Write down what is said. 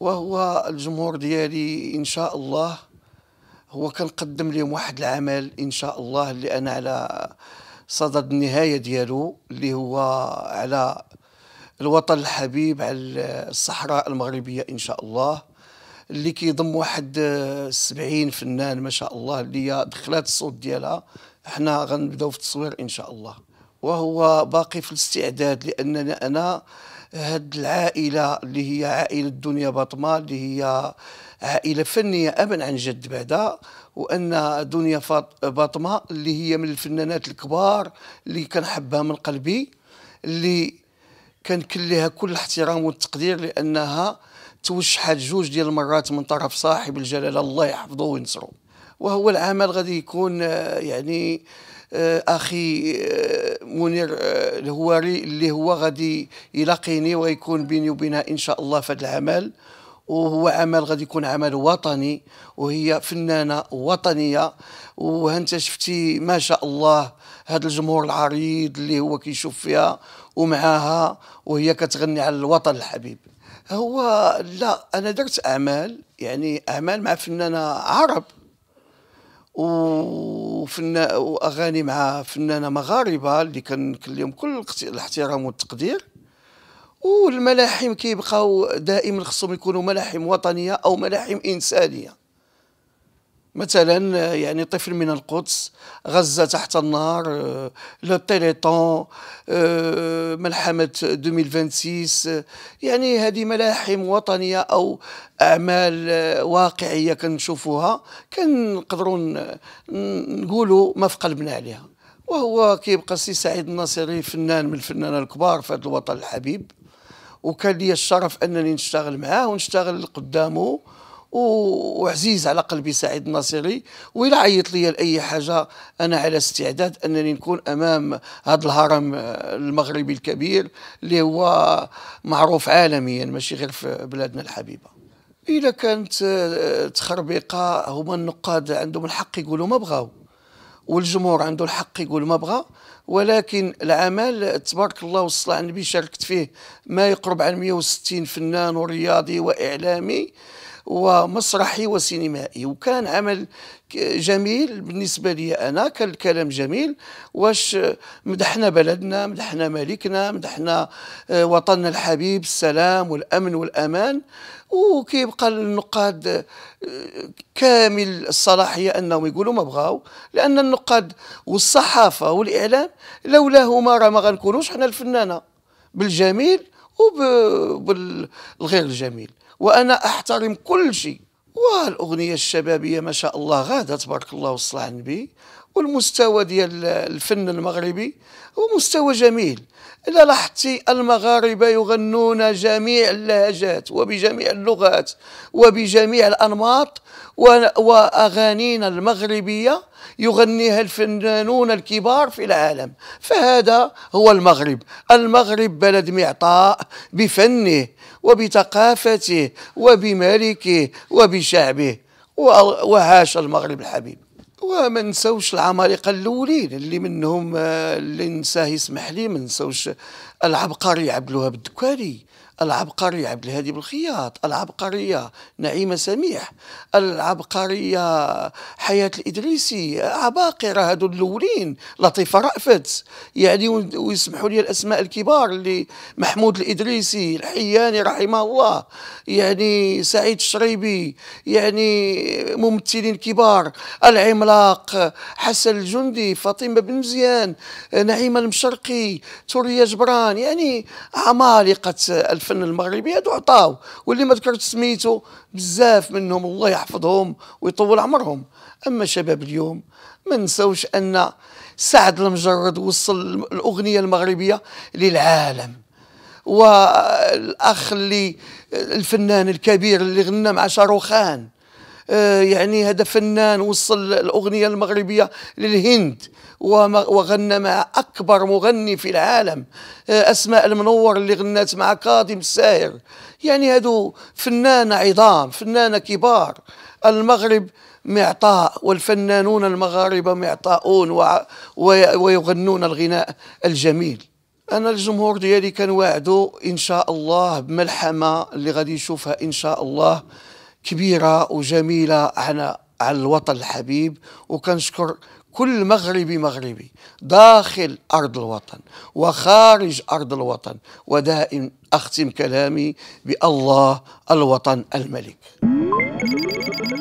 وهو الجمهور ديالي ان شاء الله هو كنقدم لهم واحد العمل ان شاء الله اللي انا على صدد النهايه ديالو اللي هو على الوطن الحبيب على الصحراء المغربيه ان شاء الله اللي كيضم واحد 70 فنان ما شاء الله اللي دخلات الصوت ديالها حنا غنبداو في التصوير ان شاء الله وهو باقي في الاستعداد لاننا انا هاد العائله اللي هي عائله دنيا باطمه اللي هي عائله فنيه ابا عن جد بعدا وان دنيا باطمه اللي هي من الفنانات الكبار اللي كنحبها من قلبي اللي كنكليها كل الاحترام والتقدير لانها توشحت جوج ديال المرات من طرف صاحب الجلاله الله يحفظه وينصره وهو العمل غادي يكون آه، يعني آه، اخي آه، منير آه، الهواري اللي هو غادي يلاقيني ويكون بيني وبينها ان شاء الله في هذا العمل وهو عمل غادي يكون عمل وطني وهي فنانه وطنيه وهانت شفتي ما شاء الله هذا الجمهور العريض اللي هو كيشوف فيها ومعاها وهي كتغني على الوطن الحبيب هو لا انا درت اعمال يعني اعمال مع فنانه عرب و وفن واغاني مع فنانه مغاربه اللي كنكل لهم كل الاحترام والتقدير والملاحم كيبقاو دائما خصهم يكونوا ملاحم وطنيه او ملاحم انسانيه مثلا يعني طفل من القدس غزة تحت النار آه، لو تيليتون آه، ملحمة 2026 آه، يعني هذه ملاحم وطنية أو أعمال واقعية كنشوفوها كنقدروا نقولوا ما في قلبنا عليها وهو كيبقى السي سعيد الناصري فنان من الفنانة الكبار في هذا الوطن الحبيب وكان لي الشرف أنني نشتغل معاه ونشتغل قدامه وعزيز على قلبي سعيد الناصري وإلا عيط لي لأي حاجة أنا على استعداد أنني نكون أمام هذا الهرم المغربي الكبير اللي هو معروف عالميا ماشي غير في بلادنا الحبيبة إلا كانت آه، تخربيقة هما النقاد عندهم الحق يقولوا ما بغاو والجمهور عنده الحق يقول ما بغى ولكن العمل تبارك الله والصلاة على النبي شاركت فيه ما يقرب عن 160 فنان ورياضي وإعلامي ومسرحي وسينمائي وكان عمل جميل بالنسبة لي أنا كان الكلام جميل واش مدحنا بلدنا مدحنا ملكنا مدحنا آه، وطننا الحبيب السلام والأمن والأمان وكيبقى النقاد آه، كامل الصلاحية أنهم يقولوا ما بغاو لأن النقاد والصحافة والإعلام لولا هما راه ما غنكونوش حنا الفنانة بالجميل وبالغير الجميل وأنا أحترم كل شيء والأغنية الشبابية ما شاء الله غادة تبارك الله والصلاه على النبي والمستوى ديال الفن المغربي هو مستوى جميل إلا لاحظتي المغاربة يغنون جميع اللهجات وبجميع اللغات وبجميع الأنماط وأغانينا المغربية يغنيها الفنانون الكبار في العالم فهذا هو المغرب المغرب بلد معطاء بفنه وبثقافته وبملكه وبشعبه وعاش المغرب الحبيب وما نساوش العمالقه الاولين اللي منهم آه، اللي نساه يسمح لي ما نساوش العبقري عبد الوهاب الدكاري العبقرية عبد الهادي بالخياط العبقرية نعيمة سميح العبقرية حياة الإدريسي عباقرة هادو الأولين لطيفة رأفت يعني ويسمحوا لي الأسماء الكبار اللي محمود الإدريسي الحياني رحمه الله يعني سعيد الشريبي يعني ممثلين كبار العملاق حسن الجندي فاطمة بن مزيان نعيمة المشرقي توريا جبران يعني عمالقة الف الفن المغربي هادو عطاو واللي ما ذكرت سميتو بزاف منهم الله يحفظهم ويطول عمرهم اما شباب اليوم ما نساوش ان سعد المجرد وصل الاغنيه المغربيه للعالم والاخ اللي الفنان الكبير اللي غنى مع شاروخان آه، يعني هذا فنان وصل الأغنية المغربية للهند وغنى مع أكبر مغني في العالم آه، أسماء المنور اللي غنات مع كاظم الساهر يعني هادو فنانة عظام فنانة كبار المغرب معطاء والفنانون المغاربة معطاءون ويغنون الغناء الجميل انا الجمهور ديالي كان واعدو ان شاء الله بملحمه اللي غادي يشوفها ان شاء الله كبيرة وجميلة على على الوطن الحبيب وكنشكر كل مغربي مغربي داخل أرض الوطن وخارج أرض الوطن ودائم أختم كلامي بالله الوطن الملك